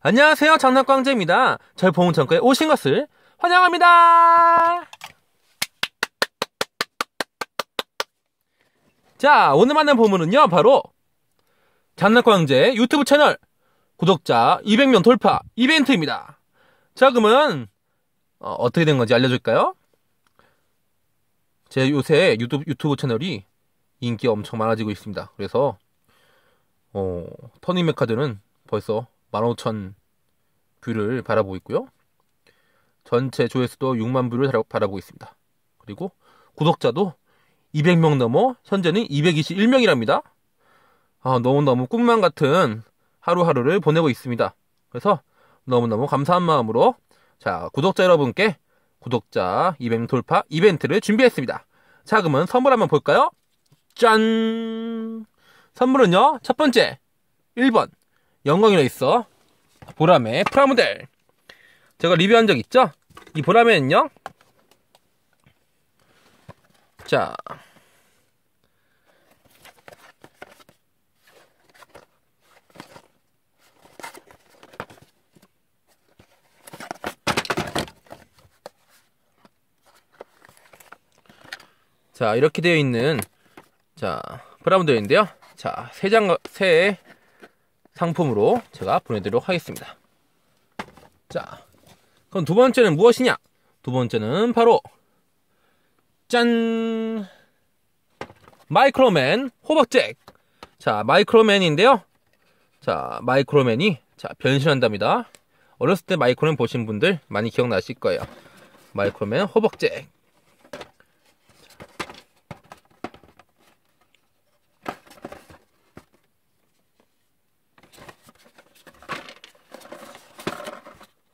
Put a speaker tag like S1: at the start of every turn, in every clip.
S1: 안녕하세요. 장난광재입니다 저희 보험창고에 오신 것을 환영합니다. 자, 오늘 만난 보물은요. 바로 장난광재 유튜브 채널 구독자 200명 돌파 이벤트입니다. 자, 그러면 어, 떻게된 건지 알려줄까요? 제 요새 유튜브, 유튜브 채널이 인기 엄청 많아지고 있습니다. 그래서 어, 터닝메카드는 벌써 15,000 뷰를 바라보고 있고요. 전체 조회수도 6만 뷰를 바라보고 있습니다. 그리고 구독자도 200명 넘어 현재는 221명이랍니다. 아, 너무너무 꿈만 같은 하루하루를 보내고 있습니다. 그래서 너무너무 감사한 마음으로 자, 구독자 여러분께 구독자 200명 돌파 이벤트를 준비했습니다. 자, 그러면 선물 한번 볼까요? 짠! 선물은요, 첫 번째, 1번. 영광이나 있어. 보람의 프라모델. 제가 리뷰한 적 있죠? 이보람에는요 자. 자, 이렇게 되어 있는 자, 브라운도인데요. 자, 세 장, 세 상품으로 제가 보내드리도록 하겠습니다. 자, 그럼 두 번째는 무엇이냐? 두 번째는 바로 짠 마이크로맨 호박잭. 자, 마이크로맨인데요. 자, 마이크로맨이 자 변신한답니다. 어렸을 때 마이크로맨 보신 분들 많이 기억나실 거예요. 마이크로맨 호박잭.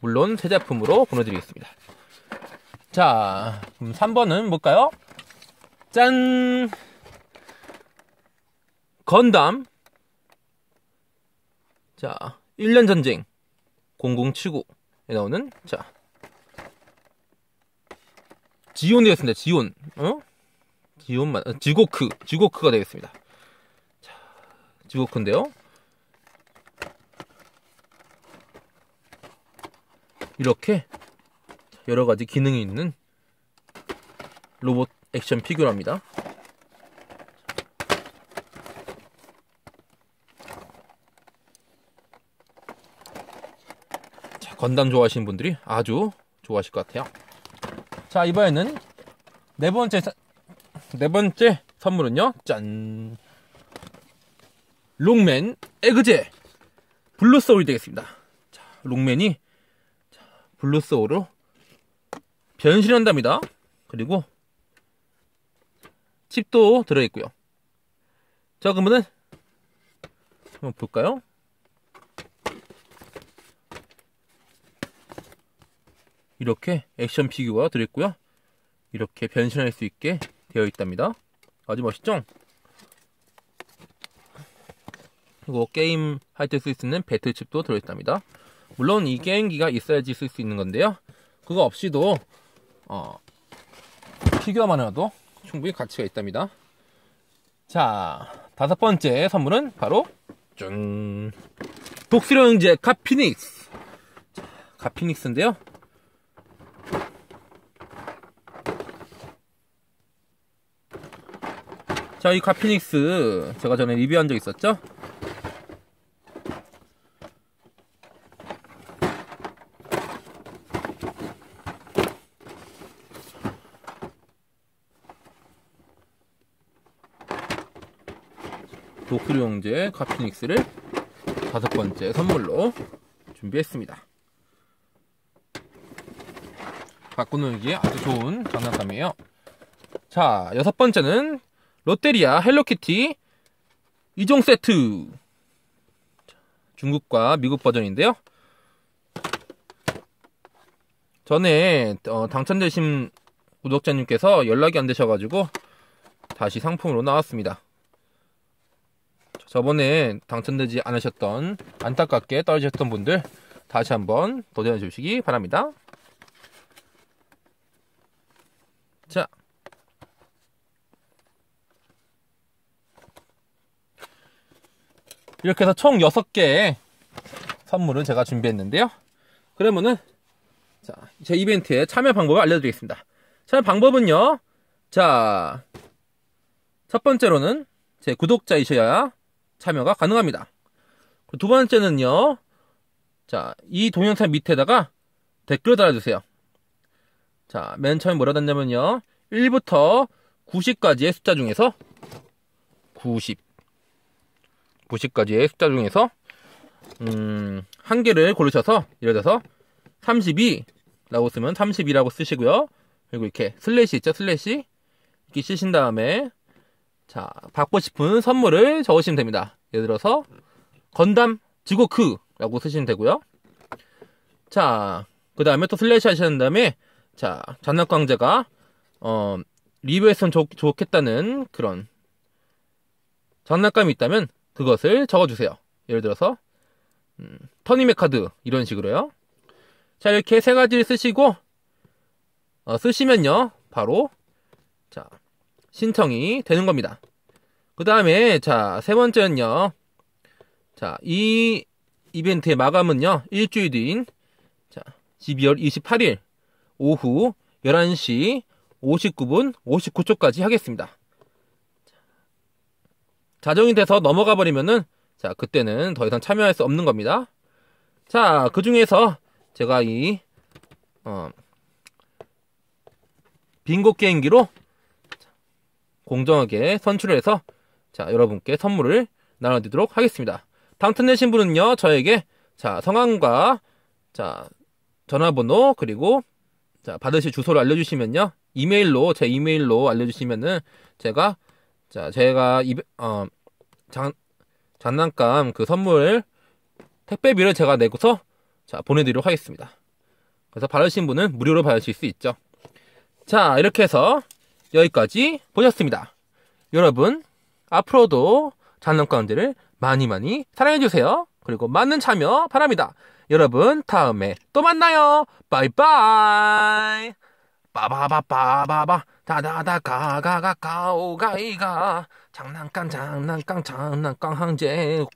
S1: 물론 새 제품으로 보내드리겠습니다. 자, 그럼 3번은 뭘까요? 짠! 건담. 자, 1년 전쟁 0079에 나오는 자. 지온 되겠습니다. 지온. 어? 지온만 어, 지고크. 지고크가 되겠습니다. 자, 지고크인데요. 이렇게 여러 가지 기능이 있는 로봇 액션 피규어입니다. 자, 건담 좋아하시는 분들이 아주 좋아하실 것 같아요. 자, 이번에는 네 번째 네 번째 선물은요. 짠. 롱맨 에그제 블루 소울이 되겠습니다. 자, 롱맨이 블루소울로 변신한답니다. 그리고 칩도 들어있고요. 자 그러면은 한번 볼까요? 이렇게 액션 피규어가 들어있고요. 이렇게 변신할 수 있게 되어 있답니다. 아주 멋있죠? 그리고 게임 할 때 쓸 수 있는 배틀칩도 들어있답니다. 물론 이 게임기가 있어야지 쓸 수 있는 건데요. 그거 없이도 어, 피규어만이라도 충분히 가치가 있답니다. 자, 다섯 번째 선물은 바로 짠 독수령 형제 카피닉스 카피닉스인데요. 자, 이 카피닉스 제가 전에 리뷰한 적 있었죠? 도쿠리 형제 카피닉스를 다섯 번째 선물로 준비했습니다. 갖고 놀기 아주 좋은 장난감이에요. 자, 여섯 번째는 롯데리아 헬로키티 2종 세트. 중국과 미국 버전인데요. 전에 어, 당첨되신 구독자님께서 연락이 안 되셔가지고 다시 상품으로 나왔습니다. 저번에 당첨되지 않으셨던 안타깝게 떨어졌던 분들 다시 한번 도전해 주시기 바랍니다. 자. 이렇게 해서 총 6개의 선물을 제가 준비했는데요. 그러면은 자, 제 이벤트에 참여 방법을 알려드리겠습니다. 참여 방법은요. 자, 첫 번째로는 제 구독자이셔야 참여가 가능합니다. 두 번째는요. 자, 이 동영상 밑에다가 댓글 달아주세요. 자, 맨 처음에 뭐라 했냐면요 1부터 90까지의 숫자 중에서 90. 90까지의 숫자 중에서 음, 한 개를 고르셔서 예를 들어서 32라고 쓰면 32라고 쓰시고요. 그리고 이렇게 슬래시 있죠? 슬래시 이렇게 쓰신 다음에 자, 받고 싶은 선물을 적으시면 됩니다. 예를 들어서 건담 지고크라고 쓰시면 되고요. 자, 그 다음에 또 슬래시 하시는 다음에 자, 장난광제가 어, 리뷰에선 좋, 좋겠다는 그런 장난감이 있다면 그것을 적어주세요. 예를 들어서 음, 터니메 카드 이런 식으로요. 자 이렇게 세 가지를 쓰시고 어, 쓰시면요 바로 자 신청이 되는 겁니다. 그 다음에 자세 번째는요. 자이 이벤트의 마감은요 일주일 뒤인 자 12월 28일 오후 11시 59분 59초까지 하겠습니다. 자정이 돼서 넘어가 버리면은 자 그때는 더 이상 참여할 수 없는 겁니다. 자 그 중에서 제가 이 어, 빙고 게임기로 공정하게 선출해서 을자 여러분께 선물을 나눠드리도록 하겠습니다. 당첨되신 분은요 저에게 자 성함과 자 전화번호 그리고 자 받으실 주소를 알려주시면요 이메일로 제 이메일로 알려주시면은 제가 자 제가 이, 어, 장, 장난감 그 선물 택배비를 제가 내고서 자 보내드리도록 하겠습니다. 그래서 받으신 분은 무료로 받으실 수 있죠. 자 이렇게 해서 여기까지 보셨습니다. 여러분, 앞으로도 장난 가운데를 많이 많이 사랑해주세요. 그리고 많은 참여 바랍니다. 여러분, 다음에 또 만나요. 바이바이. 빠바바빠바바. 다다다 가가가 가오가이가. 장난감, 장난감, 장난감 황제.